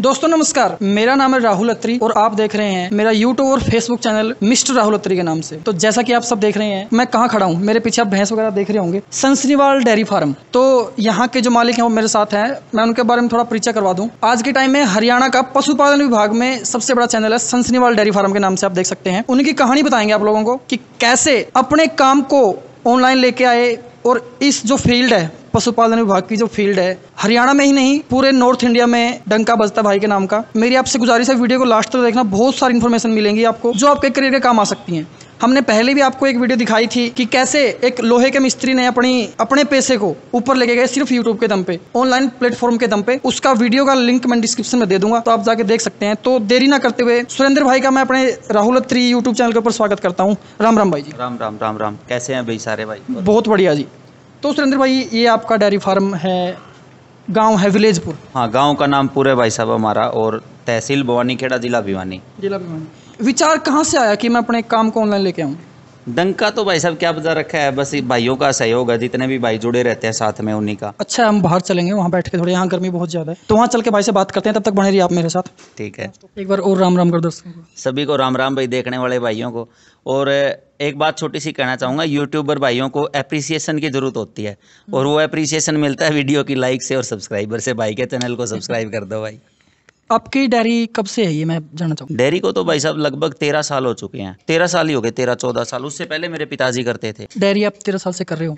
दोस्तों नमस्कार मेरा नाम है राहुल अत्री और आप देख रहे हैं मेरा यूट्यूब और Facebook channel mister Rahul Atri के नाम से तो जैसा कि आप सब देख रहे हैं मैं कहाँ खड़ा हूँ मेरे पीछे आप भैंस वगैरह देख रहे होंगे सनसनीवाल डेयरी फार्म तो यहाँ के जो मालिक हैं वो मेरे साथ हैं मैं उनके बारे में थोड़ा परिचय करवा दूँ आज के टाइम में हरियाणा का पशुपालन विभाग में सबसे बड़ा चैनल है सनसनीवाल डेयरी फार्म के नाम से आप देख सकते हैं उनकी कहानी बताएंगे आप लोगों को कि कैसे अपने काम को ऑनलाइन लेके आए और इस जो फील्ड है पशुपालन विभाग की जो फील्ड है हरियाणा में ही नहीं पूरे नॉर्थ इंडिया में डंका बजता भाई के नाम का मेरी आपसे गुजारिश है वीडियो को लास्ट तक देखना बहुत सारी इन्फॉर्मेशन मिलेंगी आपको जो आपके करियर के काम आ सकती है हमने पहले भी आपको एक वीडियो दिखाई थी कि कैसे एक लोहे के मिस्त्री ने अपनी अपने पैसे को ऊपर लेके गए सिर्फ यूट्यूब के दम पे ऑनलाइन प्लेटफॉर्म के दम पे उसका वीडियो का लिंक मैं डिस्क्रिप्शन में दे दूंगा तो आप जाके देख सकते हैं तो देरी ना करते हुए सुरेंद्र भाई का मैं अपने राहुल अत्री यूट्यूब चैनल के ऊपर स्वागत करता हूँ राम राम भाई जी राम राम राम राम कैसे है भाई सारे भाई बहुत बढ़िया जी तो सुरेंद्र भाई ये आपका डेयरी फार्म है गांव है विलेजपुर हाँ गांव का नाम पूरे भाई साहब हमारा और तहसील भवानी खेड़ा जिला भिवानी जिला भिवानी विचार कहाँ से आया कि मैं अपने काम को ऑनलाइन लेके आऊँ दंग का तो भाई साहब क्या बता रखा है बस भाइयों का सहयोग है जितने भी भाई जुड़े रहते हैं साथ में उन्हीं का अच्छा हम बाहर चलेंगे वहाँ बैठ के थोड़े यहाँ गर्मी बहुत ज्यादा है तो वहाँ चल के भाई से बात करते हैं तब तक बने रही आप मेरे साथ ठीक है एक बार और राम राम कर दोस्तों सभी को राम राम भाई देखने वाले भाइयों को और एक बात छोटी सी कहना चाहूँगा यूट्यूबर भाइयों को अप्रिसिएशन की ज़रूरत होती है और वो अप्रिसिएशन मिलता है वीडियो की लाइक से और सब्सक्राइबर से भाई के चैनल को सब्सक्राइब कर दो भाई आपकी डेयरी कब से है ये मैं जानना चाहूँ डेयरी को तो भाई साहब लगभग तेरह साल हो चुके हैं तेरह साल ही हो गए तेरह चौदह साल उससे पहले मेरे पिताजी करते थे डेयरी आप तेरह साल से कर रहे हो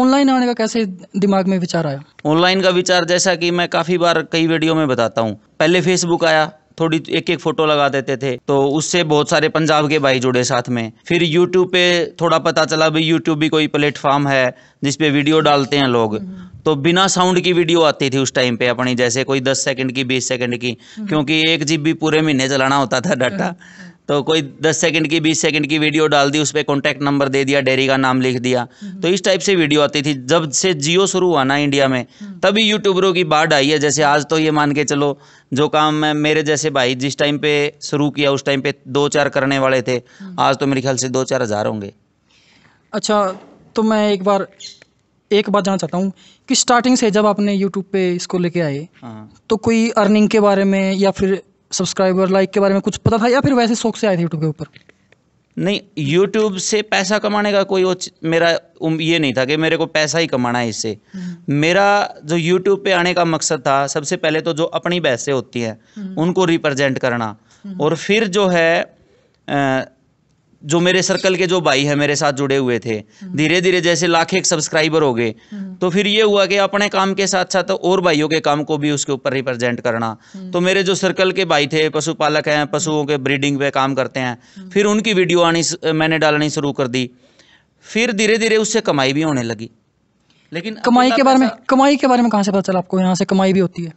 ऑनलाइन हाँ, हाँ। आने का कैसे दिमाग में विचार आया ऑनलाइन का विचार जैसा कि मैं काफी बार कई वीडियो में बताता हूँ पहले फेसबुक आया थोड़ी एक एक फ़ोटो लगा देते थे तो उससे बहुत सारे पंजाब के भाई जुड़े साथ में फिर यूट्यूब पे थोड़ा पता चला भी यूट्यूब भी कोई प्लेटफॉर्म है जिसपे वीडियो डालते हैं लोग हम्म। तो बिना साउंड की वीडियो आती थी उस टाइम पे अपनी जैसे कोई दस सेकंड की बीस सेकंड की हम्म। क्योंकि एक जीबी पूरे महीने चलाना होता था डाटा हम्म। तो कोई दस सेकंड की बीस सेकंड की वीडियो डाल दी उस पर कॉन्टैक्ट नंबर दे दिया डेयरी का नाम लिख दिया हम्म। तो इस टाइप से वीडियो आती थी जब से जियो शुरू हुआ ना इंडिया में हम्म। तभी यूट्यूबरों की बाढ़ आई है जैसे आज तो ये मान के चलो जो काम मेरे जैसे भाई जिस टाइम पे शुरू किया उस टाइम पे दो चार करने वाले थे हम्म। आज तो मेरे ख्याल से दो चार हज़ार होंगे अच्छा तो मैं एक बार एक बात जानना चाहता हूँ कि स्टार्टिंग से जब आपने यूट्यूब पे इसको लेके आए हाँ। तो कोई अर्निंग के बारे में या फिर सब्सक्राइबर लाइक के बारे में कुछ पता था या फिर वैसे शौक से आए थे यूट्यूब के ऊपर नहीं यूट्यूब से पैसा कमाने का कोई मेरा ये नहीं था कि मेरे को पैसा ही कमाना है इससे हम्म। मेरा जो यूट्यूब पे आने का मकसद था सबसे पहले तो जो अपनी बहसें होती हैं हम्म। उनको रिप्रेजेंट करना हम्म। और फिर जो है जो मेरे सर्कल के जो भाई है मेरे साथ जुड़े हुए थे हम्म। धीरे धीरे जैसे लाख एक सब्सक्राइबर हो गए हम्म। तो फिर ये हुआ कि अपने काम के साथ साथ और भाइयों के काम को भी उसके ऊपर रिप्रेजेंट करना हम्म। तो मेरे जो सर्कल के भाई थे पशुपालक हैं पशुओं के ब्रीडिंग पे काम करते हैं फिर उनकी वीडियो आनी मैंने डालनी शुरू कर दी फिर धीरे धीरे उससे कमाई भी होने लगी लेकिन कमाई के बारे में कमाई के बारे में कहाँ से पता चला आपको यहाँ से कमाई भी होती है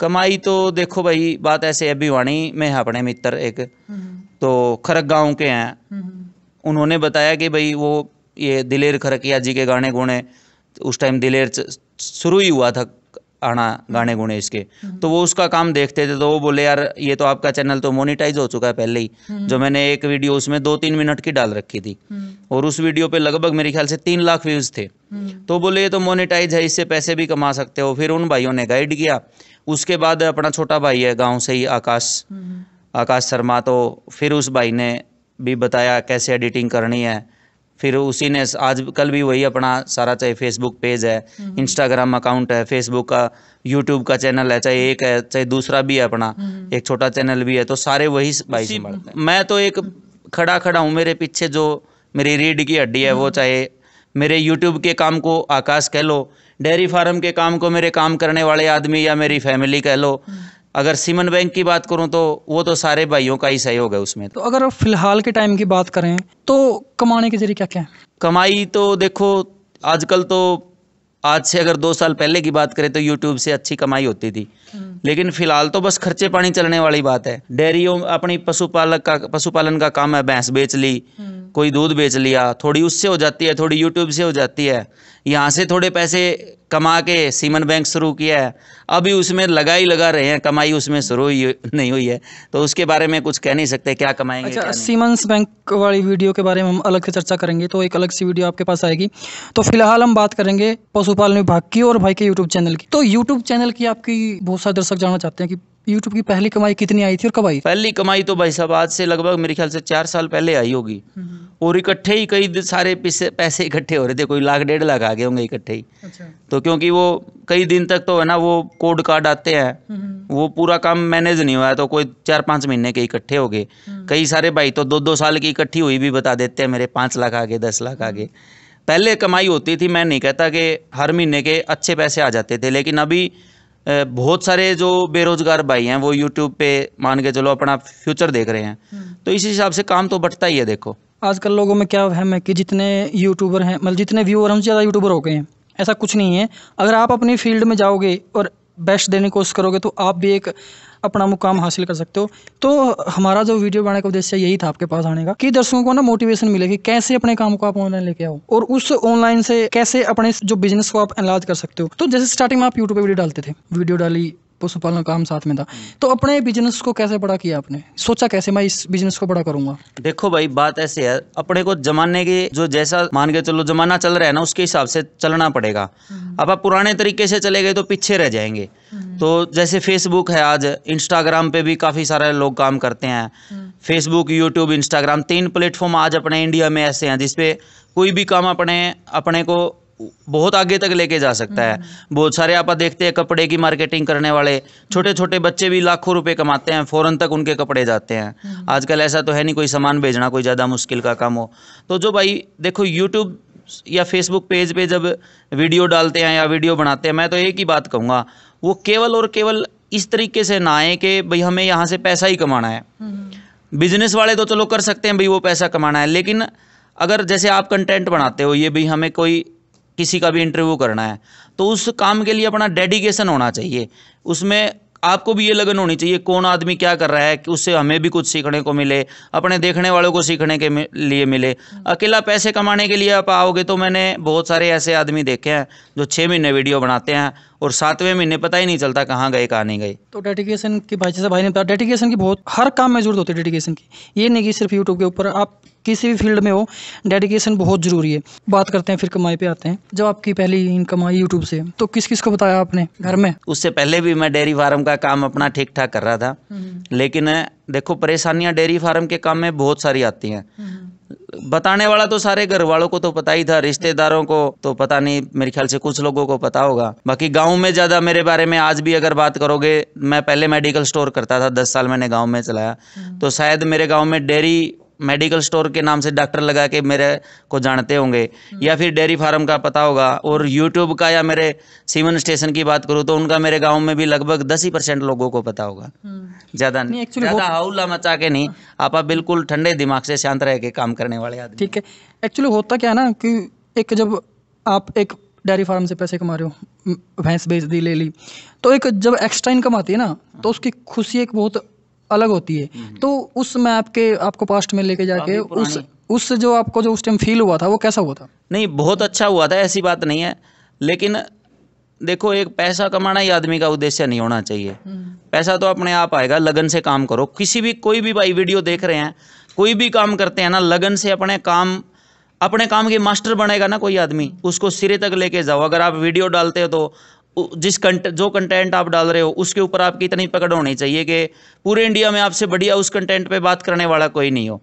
कमाई तो देखो भाई बात ऐसे है भिवाणी में है हाँ, अपने मित्र एक तो खरक गांव के हैं उन्होंने बताया कि भाई वो ये दिलेर खरकिया जी के गाने गुणे उस टाइम दिलेर शुरू ही हुआ था आना हम्म। गाने गुने इसके हम्म। तो वो उसका काम देखते थे तो वो बोले यार ये तो आपका चैनल तो मोनिटाइज हो चुका है पहले ही हम्म। जो मैंने एक वीडियो उसमें दो तीन मिनट की डाल रखी थी और उस वीडियो पे लगभग मेरे ख्याल से तीन लाख व्यूज थे तो बोले ये तो मोनिटाइज है इससे पैसे भी कमा सकते हो फिर उन भाइयों ने गाइड किया उसके बाद अपना छोटा भाई है गाँव से ही आकाश आकाश शर्मा तो फिर उस भाई ने भी बताया कैसे एडिटिंग करनी है फिर उसी ने आज कल भी वही अपना सारा चाहे फेसबुक पेज है इंस्टाग्राम हम्म। अकाउंट है फेसबुक का यूट्यूब का चैनल है चाहे एक है चाहे दूसरा भी है अपना हम्म। एक छोटा चैनल भी है तो सारे वही भाई संभालते हैं मैं तो एक खड़ा खड़ा हूँ मेरे पीछे जो मेरी रीढ़ की हड्डी है वो हम्म। चाहे मेरे यूट्यूब के काम को आकाश कह लो डेयरी फार्म के काम को मेरे काम करने वाले आदमी या मेरी फैमिली कह लो अगर सीमन बैंक की बात करूं तो वो तो सारे भाइयों का ही सहयोग है उसमें तो अगर फिलहाल के टाइम की बात करें तो कमाने के जरिए क्या क्या है कमाई तो देखो आजकल तो आज से अगर दो साल पहले की बात करें तो यूट्यूब से अच्छी कमाई होती थी हम्म। लेकिन फिलहाल तो बस खर्चे पानी चलने वाली बात है डेयरियों अपनी पशुपालक का पशुपालन का काम है भैंस बेच ली हम्म। कोई दूध बेच लिया थोड़ी उससे हो जाती है थोड़ी यूट्यूब से हो जाती है यहाँ से थोड़े पैसे कमा के सीमन बैंक शुरू किया है अभी उसमें लगा ही लगा रहे हैं कमाई उसमें शुरू ही नहीं हुई है तो उसके बारे में कुछ कह नहीं सकते क्या कमाएंगे अच्छा, सीमंस बैंक वाली वीडियो के बारे में हम अलग से चर्चा करेंगे तो एक अलग सी वीडियो आपके पास आएगी तो फिलहाल हम बात करेंगे पशुपालन विभाग की और भाई के यूट्यूब चैनल की तो यूट्यूब चैनल की आपकी बहुत सारे दर्शक जानना चाहते हैं कि YouTube की पहली कमाई कितनी आई थी और कब आई पहली कमाई तो भाई साहब आज से लगभग मेरे ख्याल से चार साल पहले आई होगी हम्म। और इकट्ठे ही कई सारे पैसे इकट्ठे हो रहे थे कोई लाख डेढ़ लाख आ गए होंगे इकट्ठे ही अच्छा। तो क्योंकि वो कई दिन तक तो है ना वो कोड कार्ड आते हैं हम्म। वो पूरा काम मैनेज नहीं हुआ तो कोई चार पाँच महीने के इकट्ठे हो गए हम्म। कई सारे भाई तो दो दो साल की इकट्ठी हुई भी बता देते हैं मेरे पाँच लाख आगे दस लाख आगे पहले कमाई होती थी मैं नहीं कहता कि हर महीने के अच्छे पैसे आ जाते थे लेकिन अभी बहुत सारे जो बेरोजगार भाई हैं वो यूट्यूब पे मान के चलो अपना फ्यूचर देख रहे हैं हम्म। तो इसी हिसाब से काम तो बढ़ता ही है देखो आजकल लोगों में क्या वहम है कि जितने यूट्यूबर हैं मतलब जितने व्यूअर हैं उनसे ज़्यादा यूट्यूबर हो गए हैं ऐसा कुछ नहीं है अगर आप अपनी फील्ड में जाओगे और बेस्ट देने की कोशिश करोगे तो आप भी एक अपना मुकाम हासिल कर सकते हो तो हमारा जो वीडियो बनाने का उद्देश्य यही था आपके पास आने का कि दर्शकों को ना मोटिवेशन मिले कि कैसे अपने काम को आप ऑनलाइन लेके आओ और उस ऑनलाइन से कैसे अपने जो बिजनेस को आप इलाज कर सकते हो तो जैसे स्टार्टिंग में आप यूट्यूब पर वीडियो डालते थे वीडियो डाली पशुपालन का काम साथ में था तो अपने बिजनेस को कैसे बड़ा किया आपने सोचा कैसे मैं इस बिजनेस को बड़ा करूंगा देखो भाई बात ऐसी है अपने को जमाने के जो जैसा मान के चलो जमाना चल रहा है ना उसके हिसाब से चलना पड़ेगा हम्म। अब आप पुराने तरीके से चले गए तो पीछे रह जाएंगे हम्म। तो जैसे फेसबुक है आज इंस्टाग्राम पे भी काफ़ी सारे लोग काम करते हैं फेसबुक यूट्यूब इंस्टाग्राम तीन प्लेटफॉर्म आज अपने इंडिया में ऐसे हैं जिसपे कोई भी काम अपने अपने को बहुत आगे तक लेके जा सकता है हम्म। बहुत सारे आप देखते हैं कपड़े की मार्केटिंग करने वाले छोटे छोटे बच्चे भी लाखों रुपए कमाते हैं फ़ौरन तक उनके कपड़े जाते हैं हम्म। आजकल ऐसा तो है नहीं कोई सामान भेजना कोई ज़्यादा मुश्किल का काम हो तो जो भाई देखो यूट्यूब या फेसबुक पेज पे जब वीडियो डालते हैं या वीडियो बनाते हैं मैं तो एक ही बात कहूँगा वो केवल और केवल इस तरीके से ना आए कि भाई हमें यहाँ से पैसा ही कमाना है बिजनेस हम्म। वाले तो चलो कर सकते हैं भाई वो पैसा कमाना है लेकिन अगर जैसे आप कंटेंट बनाते हो ये भाई हमें कोई किसी का भी इंटरव्यू करना है तो उस काम के लिए अपना डेडिकेशन होना चाहिए उसमें आपको भी ये लगन होनी चाहिए कौन आदमी क्या कर रहा है कि उससे हमें भी कुछ सीखने को मिले अपने देखने वालों को सीखने के लिए मिले अकेला पैसे कमाने के लिए आप आओगे तो मैंने बहुत सारे ऐसे आदमी देखे हैं जो छः महीने वीडियो बनाते हैं और सातवें महीने पता ही नहीं चलता कहाँ गए कहाँ नहीं गए तो डेडिकेशन की भाई जैसे भाई ने बताया डेडिकेशन की बहुत हर काम में जरूरत होती है डेडिकेशन की ये नहीं कि सिर्फ यूट्यूब के ऊपर आप किसी भी फील्ड में हो डेडिकेशन बहुत ज़रूरी है बात करते हैं फिर कमाई पे आते हैं जब आपकी पहली इनकम आई यूट्यूब से तो किस किस को बताया आपने घर में उससे पहले भी मैं डेयरी फार्म का काम अपना ठीक ठाक कर रहा था हम्म। लेकिन देखो परेशानियां डेयरी फार्म के काम में बहुत सारी आती हैं हम्म। बताने वाला तो सारे घर वालों को तो पता ही था रिश्तेदारों को तो पता नहीं मेरे ख्याल से कुछ लोगों को पता होगा बाकी गांव में ज़्यादा मेरे बारे में आज भी अगर बात करोगे मैं पहले मेडिकल स्टोर करता था दस साल मैंने गाँव में चलाया हम्म। तो शायद मेरे गाँव में डेयरी मेडिकल स्टोर के नाम से डॉक्टर लगा के मेरे को जानते होंगे हम्म। या फिर डेयरी फार्म का पता होगा और यूट्यूब का या मेरे सीमन स्टेशन की बात करूँ तो उनका मेरे गाँव में भी लगभग दस ही परसेंट लोगों को पता होगा हम्म। ज़्यादा नहीं ज़्यादा हाउला मचा के नहीं हाँ। आप बिल्कुल ठंडे दिमाग से शांत रह के काम करने वाले आदमी ठीक है एक्चुअली होता क्या ना कि एक जब आप एक डेयरी फार्म से पैसे कमा रहे हो भैंस बेच दी ले ली तो एक जब एक्स्ट्रा इनकम आती है ना तो हाँ। उसकी खुशी एक बहुत अलग होती है हम्म। तो उस मैप के आपको पास्ट में लेके जाके उस उस जो आपको जो उस टाइम फील हुआ था वो कैसा हुआ था नहीं बहुत अच्छा हुआ था ऐसी बात नहीं है लेकिन देखो एक पैसा कमाना ही आदमी का उद्देश्य नहीं होना चाहिए हम्म। पैसा तो अपने आप आएगा लगन से काम करो किसी भी कोई भी भाई वीडियो देख रहे हैं कोई भी काम करते हैं ना लगन से अपने काम अपने काम के मास्टर बनेगा ना कोई आदमी हम्म। उसको सिरे तक लेके जाओ अगर आप वीडियो डालते हो तो जिस कंट जो कंटेंट आप डाल रहे हो उसके ऊपर आपकी इतनी पकड़ होनी चाहिए कि पूरे इंडिया में आपसे बढ़िया उस कंटेंट पे बात करने वाला कोई नहीं हो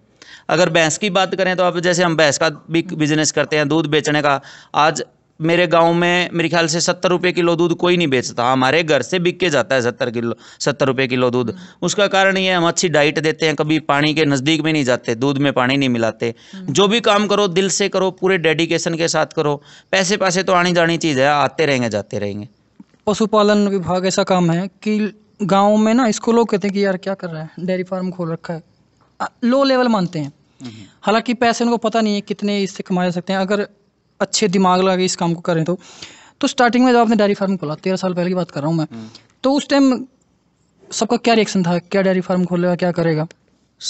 अगर भैंस की बात करें तो आप जैसे हम भैंस का भी बिजनेस करते हैं दूध बेचने का आज मेरे गांव में मेरे ख्याल से सत्तर रुपये किलो दूध कोई नहीं बेचता हमारे घर से बिक के जाता है सत्तर किलो सत्तर रुपये किलो दूध उसका कारण ये हम अच्छी डाइट देते हैं कभी पानी के नज़दीक में नहीं जाते दूध में पानी नहीं मिलाते हम्म। जो भी काम करो दिल से करो पूरे डेडिकेशन के साथ करो पैसे पैसे तो आनी जानी चीज़ है आते रहेंगे जाते रहेंगे पशुपालन विभाग ऐसा काम है कि गाँव में ना इसको लोग कहते हैं कि यार क्या कर रहा है डेयरी फार्म खोल रखा है लो लेवल मानते हैं हम्म। हालांकि पैसे उनको पता नहीं है कितने इससे कमाए सकते हैं अगर अच्छे दिमाग लगा के इस काम को करें तो तो स्टार्टिंग में जब आपने डेयरी फार्म खोला तेरह साल पहले की बात कर रहा हूँ मैं हम्म। तो उस टाइम सबका क्या रिएक्शन था क्या डेयरी फार्म खोलेगा क्या करेगा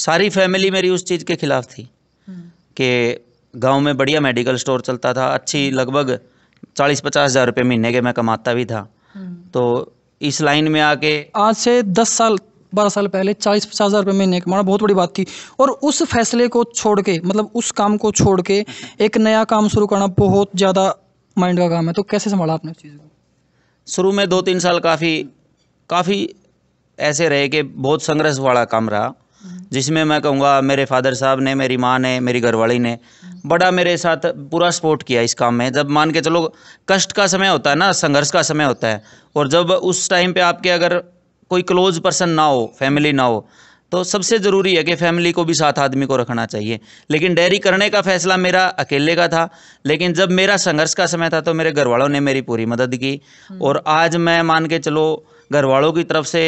सारी फैमिली मेरी उस चीज़ के खिलाफ थी हम्म। कि गांव में बढ़िया मेडिकल स्टोर चलता था अच्छी लगभग चालीस पचास हज़ार रुपये महीने के मैं कमाता भी था हाँ। तो इस लाइन में आके आज से दस साल बारह साल पहले चालीस पचास हज़ार रुपये महीने कमाना बहुत बड़ी बात थी और उस फैसले को छोड़ के मतलब उस काम को छोड़ के एक नया काम शुरू करना बहुत ज़्यादा माइंड का काम है तो कैसे संभाला आपने उस चीज़ को शुरू में दो तीन साल काफ़ी काफ़ी ऐसे रहे कि बहुत संघर्ष वाला काम रहा जिसमें मैं कहूँगा मेरे फादर साहब ने मेरी माँ ने मेरी घरवाली ने बड़ा मेरे साथ पूरा सपोर्ट किया इस काम में जब मान के चलो कष्ट का समय होता है ना संघर्ष का समय होता है और जब उस टाइम पे आपके अगर कोई क्लोज पर्सन ना हो फैमिली ना हो तो सबसे ज़रूरी है कि फैमिली को भी साथ आदमी को रखना चाहिए लेकिन डेयरी करने का फैसला मेरा अकेले का था लेकिन जब मेरा संघर्ष का समय था तो मेरे घर वालों ने मेरी पूरी मदद की हम्म। और आज मैं मान के चलो घर वालों की तरफ से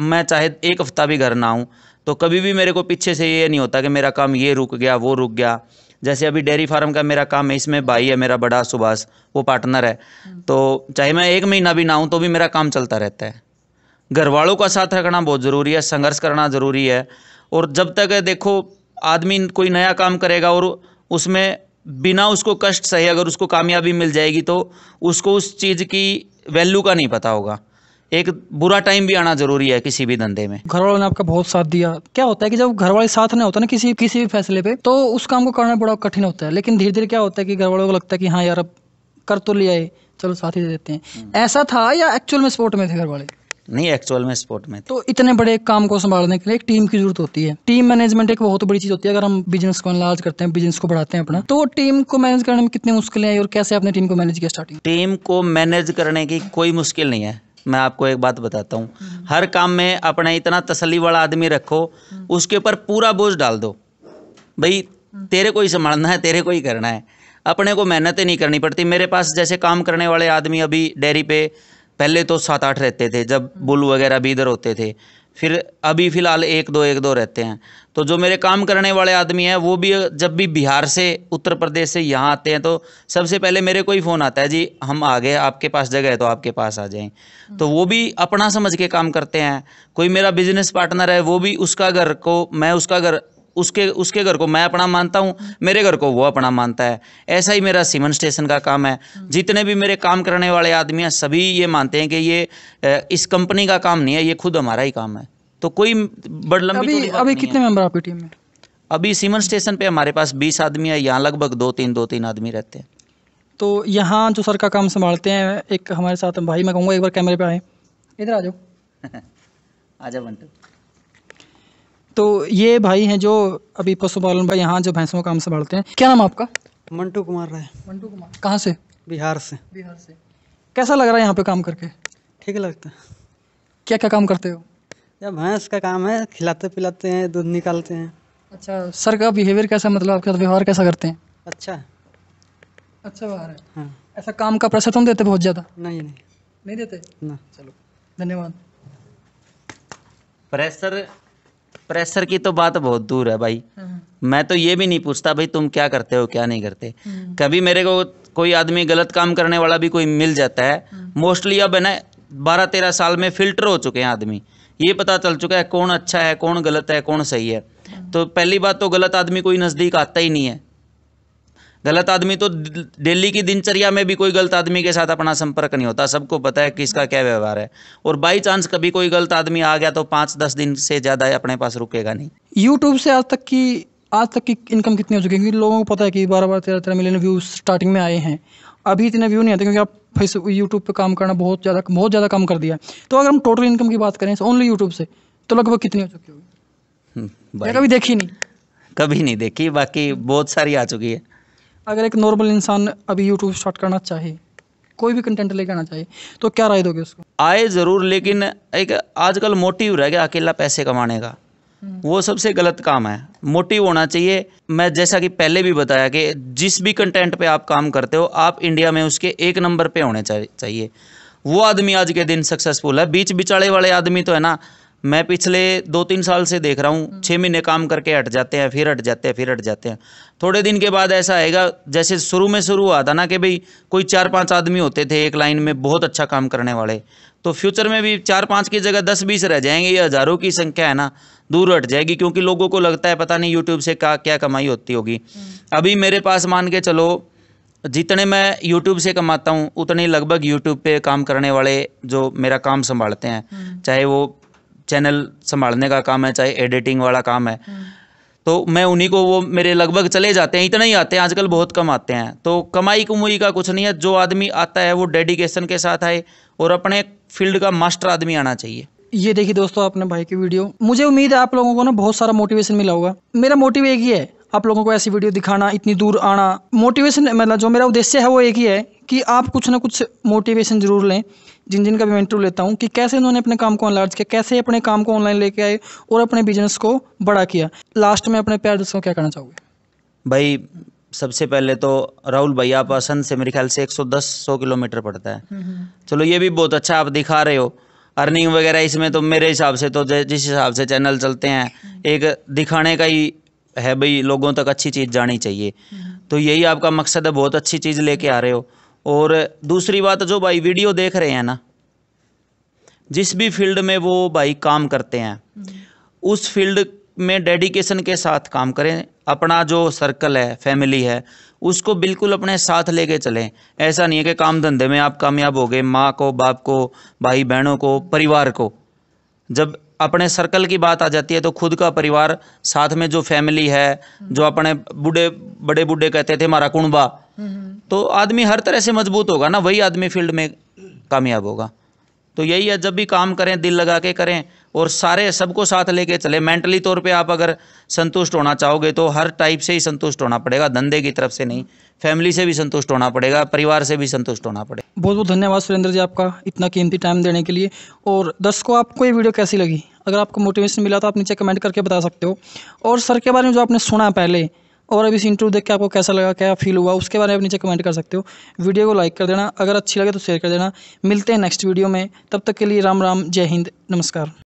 मैं चाहे एक हफ्ता भी घर ना आऊँ तो कभी भी मेरे को पीछे से ये नहीं होता कि मेरा काम ये रुक गया वो रुक गया जैसे अभी डेयरी फार्म का मेरा काम है इसमें भाई है मेरा बड़ा सुभाष वो पार्टनर है हम्म। तो चाहे मैं एक महीना भी ना हूँ तो भी मेरा काम चलता रहता है घर वालों का साथ रखना बहुत ज़रूरी है संघर्ष करना ज़रूरी है और जब तक देखो आदमी कोई नया काम करेगा और उसमें बिना उसको कष्ट सही अगर उसको कामयाबी मिल जाएगी तो उसको उस चीज़ की वैल्यू का नहीं पता होगा एक बुरा टाइम भी आना जरूरी है किसी भी धंधे में घर वालों ने आपका बहुत साथ दिया क्या होता है कि जब घर वाले साथ नहीं होता ना किसी किसी भी फैसले पे तो उस काम को करना बड़ा कठिन होता है लेकिन धीरे धीरे क्या होता है कि घर वालों को लगता है कि हाँ यार अब कर तो लिया है चलो साथ ही दे देते हैं हम्म। ऐसा था या एक्चुअल में सपोर्ट में थे घर वाले नहीं एक्चुअल में स्पोर्ट में तो इतने बड़े काम को संभालने के लिए एक टीम की जरूरत होती है टीम मैनेजमेंट एक बहुत बड़ी चीज होती है अगर हम बिजनेस को एनलार्ज करते हैं बिजनेस को बढ़ाते हैं अपना तो टीम को मैनेज करने में कितनी मुश्किलें आई और कैसे आपने टीम को मैनेज किया स्टार्टिंग टीम को मैनेज करने की कोई मुश्किल नहीं है मैं आपको एक बात बताता हूँ हम्म। हर काम में अपना इतना तसली वाला आदमी रखो हम्म। उसके ऊपर पूरा बोझ डाल दो भाई हम्म। तेरे को ही संभालना है तेरे को ही करना है अपने को मेहनत ही नहीं करनी पड़ती मेरे पास जैसे काम करने वाले आदमी अभी डेयरी पे पहले तो सात आठ रहते थे जब बुल वगैरह भी इधर होते थे फिर अभी फ़िलहाल एक दो एक दो रहते हैं तो जो मेरे काम करने वाले आदमी हैं वो भी जब भी बिहार से उत्तर प्रदेश से यहाँ आते हैं तो सबसे पहले मेरे को ही फ़ोन आता है जी हम आ गए आपके पास जगह है तो आपके पास आ जाएं हम्म। तो वो भी अपना समझ के काम करते हैं कोई मेरा बिजनेस पार्टनर है वो भी उसका घर को मैं उसका घर उसके उसके घर को मैं अपना मानता हूँ मेरे घर को वो अपना मानता है ऐसा ही मेरा सीमन स्टेशन का काम है जितने भी मेरे काम करने वाले आदमी हैं सभी ये मानते हैं कि ये इस कंपनी का काम नहीं है ये खुद हमारा ही काम है तो कोई बड़ अभी, तो अभी कितने मेंबर आपकी टीम में अभी सीमन स्टेशन पे हमारे पास बीस आदमी है यहाँ लगभग दो तीन दो तीन आदमी रहते हैं तो यहाँ जो सर का काम संभालते हैं एक हमारे साथ भाई मैं कहूँगा एक बार कैमरे पे आए इधर आ जाओ आ जाओ बंटू तो ये भाई हैं जो अभी पशुपालन भाई यहाँ जो भैंसों का काम संभालते हैं क्या नाम आपका मंटू कुमार राय मंटू कुमार कहाँ से बिहार से बिहार से कैसा लग रहा है यहाँ पे काम करके ठीक लगता है क्या क्या काम करते हो या भैंस का काम है खिलाते पिलाते हैं दूध निकालते हैं अच्छा सर का बिहेवियर कैसा मतलब आपके साथ व्यवहार कैसा करते हैं अच्छा अच्छा व्यवहार है हाँ ऐसा काम का प्रेशर तो नहीं देते बहुत ज़्यादा नहीं नहीं नहीं देते ना चलो धन्यवाद प्रेशर प्रेशर की तो बात बहुत दूर है भाई हाँ। मैं तो ये भी नहीं पूछता भाई तुम क्या करते हो क्या नहीं करते हाँ। कभी मेरे को कोई आदमी गलत काम करने वाला भी कोई मिल जाता है मोस्टली हाँ। अब है ना बारह तेरह साल में फिल्टर हो चुके हैं आदमी ये पता चल चुका है कौन अच्छा है कौन गलत है कौन सही है तो पहली बात तो गलत आदमी कोई नज़दीक आता ही नहीं है गलत आदमी तो डेली की दिनचर्या में भी कोई गलत आदमी के साथ अपना संपर्क नहीं होता सबको पता है किसका क्या व्यवहार है और बाई चांस कभी कोई गलत आदमी आ गया तो पाँच दस दिन से ज़्यादा अपने पास रुकेगा नहीं यूट्यूब से आज तक की आज तक की इनकम कितनी हो चुकी है क्योंकि लोगों को पता है कि बारह बारह तेरह तेरह मिलियन व्यूज स्टार्टिंग में आए हैं अभी इतने व्यू नहीं आते क्योंकि आप फेसबुक यूट्यूब पे काम करना बहुत ज़्यादा बहुत ज़्यादा काम कर दिया तो अगर हम टोटल इनकम की बात करें ओनली यूट्यूब से तो लगभग कितनी हो चुकी होगी हम्म, कभी देखी नहीं कभी नहीं देखी बाकी बहुत सारी आ चुकी है अगर एक नॉर्मल इंसान अभी यूट्यूब स्टार्ट करना चाहे कोई भी कंटेंट लेके आना चाहिए तो क्या राय दोगे उसको आए ज़रूर लेकिन एक आजकल मोटिव रह गया अकेला पैसे कमाने का हम्म। वो सबसे गलत काम है मोटिव होना चाहिए मैं जैसा कि पहले भी बताया कि जिस भी कंटेंट पे आप काम करते हो आप इंडिया में उसके एक नंबर पे होने चाहिए वो आदमी आज के दिन सक्सेसफुल है बीच बिचाड़े वाले आदमी तो है ना मैं पिछले दो तीन साल से देख रहा हूँ हम्म। छः महीने काम करके हट जाते हैं फिर हट जाते हैं फिर हट जाते हैं थोड़े दिन के बाद ऐसा आएगा जैसे शुरू में शुरू हुआ था ना कि भाई कोई चार पाँच आदमी होते थे एक लाइन में बहुत अच्छा काम करने वाले तो फ्यूचर में भी चार पाँच की जगह दस बीस रह जाएंगे ये हज़ारों की संख्या है ना दूर हट जाएगी क्योंकि लोगों को लगता है पता नहीं यूट्यूब से क्या क्या कमाई होती होगी हम्म। अभी मेरे पास मान के चलो जितने मैं YouTube से कमाता हूँ उतने लगभग YouTube पे काम करने वाले जो मेरा काम संभालते हैं हम्म। चाहे वो चैनल संभालने का काम है चाहे एडिटिंग वाला काम है हम्म। तो मैं उन्हीं को वो मेरे लगभग चले जाते हैं इतना ही आते हैं आजकल बहुत कम आते हैं तो कमाई कमुई का कुछ नहीं है जो आदमी आता है वो डेडिकेशन के साथ आए और अपने फील्ड का मास्टर आदमी आना चाहिए ये देखिए दोस्तों आपने भाई की वीडियो मुझे उम्मीद है आप लोगों को ना बहुत सारा मोटिवेशन मिला होगा मेरा मोटिव एक ही है आप लोगों को ऐसी वीडियो दिखाना इतनी दूर आना मोटिवेशन मतलब जो मेरा उद्देश्य है वो एक ही है कि आप कुछ ना कुछ मोटिवेशन जरूर लें जिन जिन का भी मैं इंटरव्यू लेता हूँ कि कैसे उन्होंने अपने काम को अनलार्ज किया कैसे अपने काम को ऑनलाइन लेके आए और अपने बिजनेस को बड़ा किया लास्ट में अपने प्यार दोस्तों क्या कहना चाहोगे भाई सबसे पहले तो राहुल भाई आप असंत से मेरे ख्याल से 110 100 किलोमीटर पड़ता है हम्म, हम्म। चलो ये भी बहुत अच्छा आप दिखा रहे हो अर्निंग वगैरह इसमें तो मेरे हिसाब से तो जिस हिसाब से चैनल चलते हैं हम्म। एक दिखाने का ही है भाई लोगों तक अच्छी चीज़ जानी चाहिए तो यही आपका मकसद है बहुत अच्छी चीज़ लेके आ रहे हो और दूसरी बात जो भाई वीडियो देख रहे हैं ना जिस भी फील्ड में वो भाई काम करते हैं हम्म। उस फील्ड में डेडिकेशन के साथ काम करें अपना जो सर्कल है फैमिली है उसको बिल्कुल अपने साथ लेके चलें ऐसा नहीं है कि काम धंधे में आप कामयाब हो गए माँ को बाप को भाई बहनों को परिवार को जब अपने सर्कल की बात आ जाती है तो खुद का परिवार साथ में जो फैमिली है जो हम्म। अपने बूढ़े बड़े बूढ़े कहते थे हमारा कुणबा तो आदमी हर तरह से मजबूत होगा ना वही आदमी फील्ड में कामयाब होगा तो यही है जब भी काम करें दिल लगा के करें और सारे सबको साथ लेके चले मेंटली तौर पे आप अगर संतुष्ट होना चाहोगे तो हर टाइप से ही संतुष्ट होना पड़ेगा धंधे की तरफ से नहीं फैमिली से भी संतुष्ट होना पड़ेगा परिवार से भी संतुष्ट होना पड़ेगा बहुत बहुत धन्यवाद सुरेंद्र जी आपका इतना कीमती टाइम देने के लिए और दर्शकों आपको ये वीडियो कैसी लगी अगर आपको मोटिवेशन मिला तो आप नीचे कमेंट करके बता सकते हो और सर के बारे में जो आपने सुना पहले और अभी इस इंटरव्यू देख के आपको कैसा लगा क्या फील हुआ उसके बारे में आप नीचे कमेंट कर सकते हो वीडियो को लाइक कर देना अगर अच्छी लगे तो शेयर कर देना मिलते हैं नेक्स्ट वीडियो में तब तक के लिए राम राम जय हिंद नमस्कार